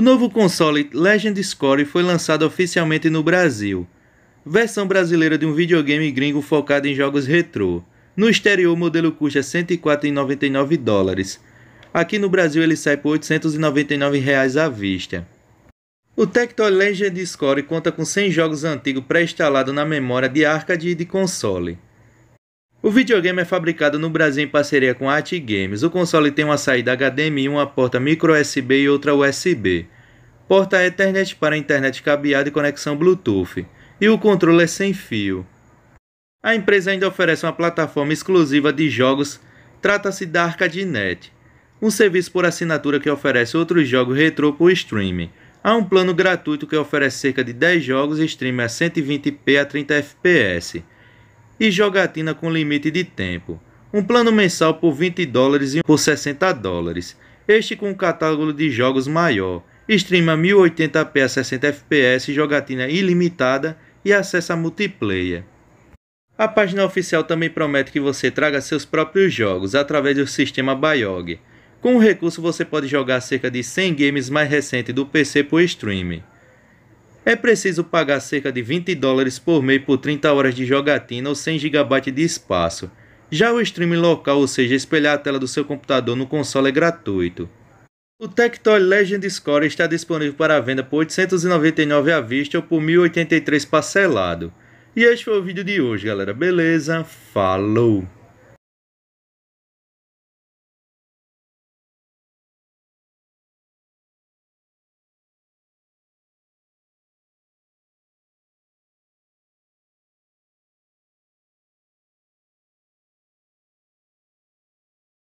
O novo console Legend Score foi lançado oficialmente no Brasil. Versão brasileira de um videogame gringo focado em jogos retrô. No exterior, o modelo custa 104,99 dólares. Aqui no Brasil, ele sai por R$ 899 reais à vista. O Tectoy Legend Score conta com 100 jogos antigos pré-instalados na memória de arcade e de console. O videogame é fabricado no Brasil em parceria com a Art Games. O console tem uma saída HDMI, uma porta micro USB e outra USB. Porta Ethernet é para internet cabeada e conexão Bluetooth. E o controle é sem fio. A empresa ainda oferece uma plataforma exclusiva de jogos, trata-se da ArcadeNet, um serviço por assinatura que oferece outros jogos retrô por streaming. Há um plano gratuito que oferece cerca de 10 jogos e stream a 120p a 30 fps e jogatina com limite de tempo. Um plano mensal por 20 dólares e por 60 dólares. Este com um catálogo de jogos maior. a 1080p a 60 fps, jogatina ilimitada e acessa multiplayer. A página oficial também promete que você traga seus próprios jogos através do sistema Biog. Com o recurso você pode jogar cerca de 100 games mais recentes do PC por streaming. É preciso pagar cerca de 20 dólares por mês por 30 horas de jogatina ou 100 GB de espaço. Já o streaming local, ou seja, espelhar a tela do seu computador no console é gratuito. O Tectoy Legend Score está disponível para venda por 899 à vista ou por 1083 parcelado. E este foi o vídeo de hoje, galera. Beleza? Falou!